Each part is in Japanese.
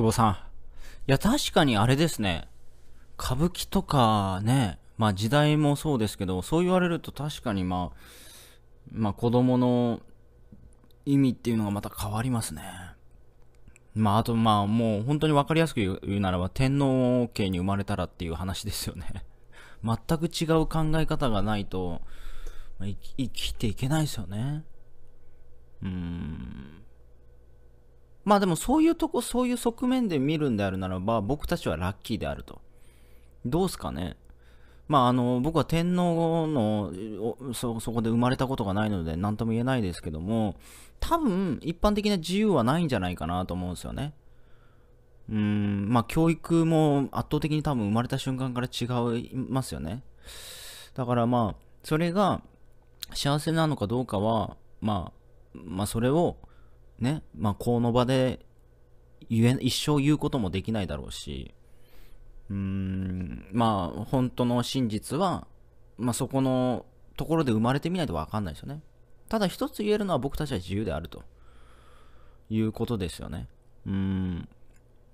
久保さん。いや、確かにあれですね。歌舞伎とかね、まあ時代もそうですけど、そう言われると確かにまあ、まあ子供の意味っていうのがまた変わりますね。まああとまあもう本当にわかりやすく言うならば天皇家に生まれたらっていう話ですよね。全く違う考え方がないと、生きていけないですよね。うーん。まあでもそういうとこ、そういう側面で見るんであるならば、僕たちはラッキーであると。どうすかねまああの、僕は天皇のそ、そこで生まれたことがないので、何とも言えないですけども、多分、一般的な自由はないんじゃないかなと思うんですよね。うん、まあ教育も圧倒的に多分生まれた瞬間から違いますよね。だからまあ、それが幸せなのかどうかは、まあ、まあそれを、ね、まあ、この場で言え、一生言うこともできないだろうし、うーん、まあ、本当の真実は、まあ、そこのところで生まれてみないとわかんないですよね。ただ一つ言えるのは僕たちは自由であるということですよね。うん。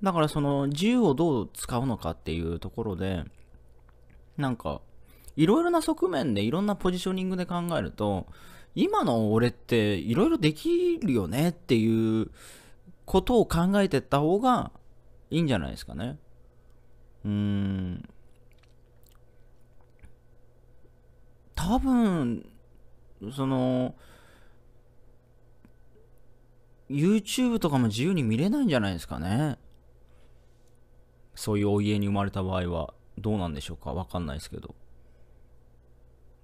だからその自由をどう使うのかっていうところで、なんか、いろいろな側面でいろんなポジショニングで考えると、今の俺っていろいろできるよねっていうことを考えてった方がいいんじゃないですかね。うーん。多分、その、YouTube とかも自由に見れないんじゃないですかね。そういうお家に生まれた場合はどうなんでしょうかわかんないですけど。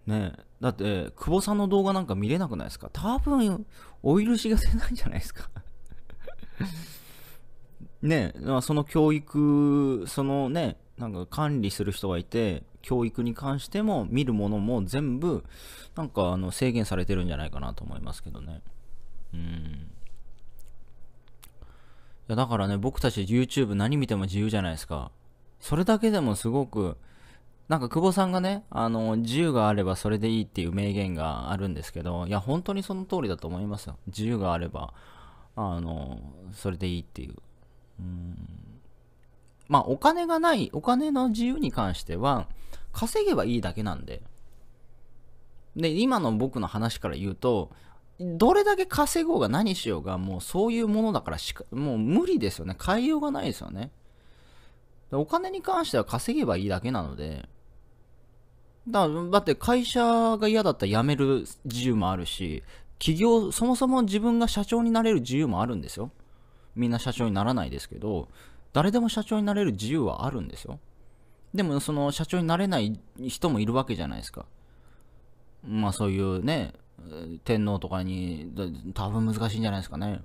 ねえ。だって、久保さんの動画なんか見れなくないですか多分、お許しが出ないんじゃないですか ねえ、その教育、そのね、なんか管理する人がいて、教育に関しても見るものも全部、なんかあの制限されてるんじゃないかなと思いますけどね。うん。いやだからね、僕たち YouTube 何見ても自由じゃないですか。それだけでもすごく、なんか久保さんがね、あの、自由があればそれでいいっていう名言があるんですけど、いや、本当にその通りだと思いますよ。自由があれば、あの、それでいいっていう。うんまあ、お金がない、お金の自由に関しては、稼げばいいだけなんで。で、今の僕の話から言うと、どれだけ稼ごうが何しようが、もうそういうものだからしか、もう無理ですよね。変えようがないですよね。お金に関しては稼げばいいだけなので、だだって会社が嫌だったら辞める自由もあるし、企業、そもそも自分が社長になれる自由もあるんですよ。みんな社長にならないですけど、誰でも社長になれる自由はあるんですよ。でも、その社長になれない人もいるわけじゃないですか。まあそういうね、天皇とかに、多分難しいんじゃないですかね。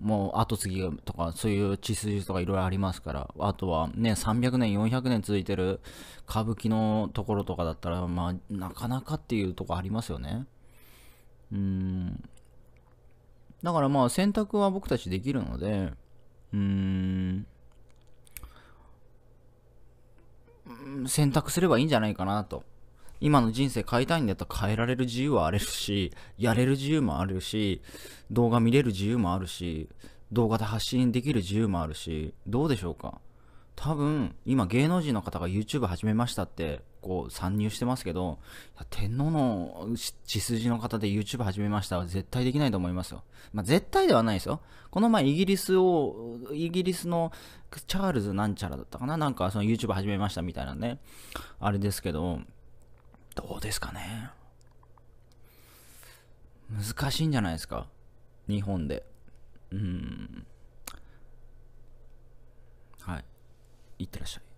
もう後継ぎとかそういう血筋とかいろいろありますからあとはね300年400年続いてる歌舞伎のところとかだったらまあなかなかっていうとこありますよねうんだからまあ選択は僕たちできるのでうん選択すればいいんじゃないかなと今の人生変えたいんだったら変えられる自由はあるし、やれる自由もあるし、動画見れる自由もあるし、動画で発信できる自由もあるし、どうでしょうか多分、今芸能人の方が YouTube 始めましたって、こう参入してますけど、天皇の血筋の方で YouTube 始めましたは絶対できないと思いますよ。まあ、絶対ではないですよ。この前イギリスを、イギリスのチャールズなんちゃらだったかななんかその YouTube 始めましたみたいなね、あれですけど、どうですかね難しいんじゃないですか日本で。うん。はい。いってらっしゃい。